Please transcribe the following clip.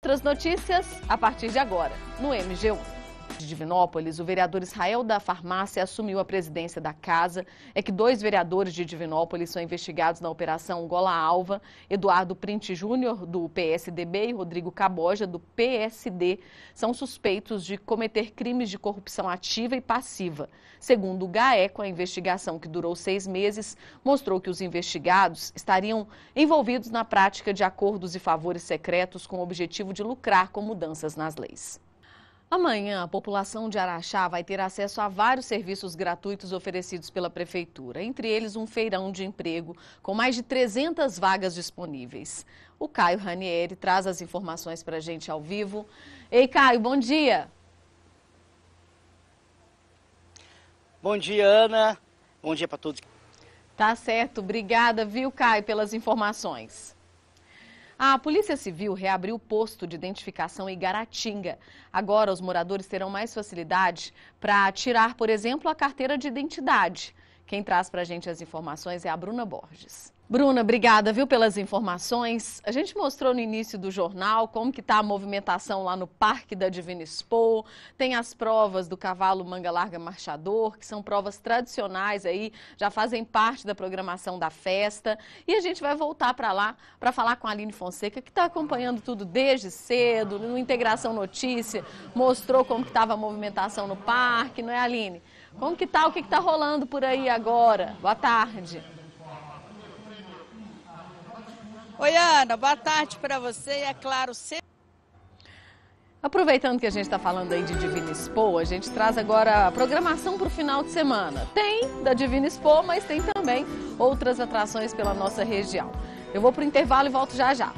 Outras notícias a partir de agora, no MG1. De Divinópolis, o vereador Israel da Farmácia assumiu a presidência da casa. É que dois vereadores de Divinópolis são investigados na Operação Gola Alva, Eduardo Print Júnior, do PSDB, e Rodrigo Caboja, do PSD, são suspeitos de cometer crimes de corrupção ativa e passiva. Segundo o GAECO, a investigação, que durou seis meses, mostrou que os investigados estariam envolvidos na prática de acordos e favores secretos com o objetivo de lucrar com mudanças nas leis. Amanhã, a população de Araxá vai ter acesso a vários serviços gratuitos oferecidos pela Prefeitura, entre eles um feirão de emprego com mais de 300 vagas disponíveis. O Caio Ranieri traz as informações para a gente ao vivo. Ei, Caio, bom dia! Bom dia, Ana. Bom dia para todos. Tá certo. Obrigada, viu, Caio, pelas informações. A Polícia Civil reabriu o posto de identificação em Garatinga. Agora, os moradores terão mais facilidade para tirar, por exemplo, a carteira de identidade. Quem traz para a gente as informações é a Bruna Borges. Bruna, obrigada, viu, pelas informações. A gente mostrou no início do jornal como que está a movimentação lá no Parque da Divina Expo. Tem as provas do cavalo manga larga marchador, que são provas tradicionais aí, já fazem parte da programação da festa. E a gente vai voltar para lá para falar com a Aline Fonseca, que está acompanhando tudo desde cedo, no Integração Notícia, mostrou como que estava a movimentação no parque, não é, Aline? Como que está O que está rolando por aí agora? Boa tarde. Oi, Ana, boa tarde para você e, é claro, sempre. Aproveitando que a gente está falando aí de Divina Expo, a gente traz agora a programação para o final de semana. Tem da Divina Expo, mas tem também outras atrações pela nossa região. Eu vou para o intervalo e volto já já.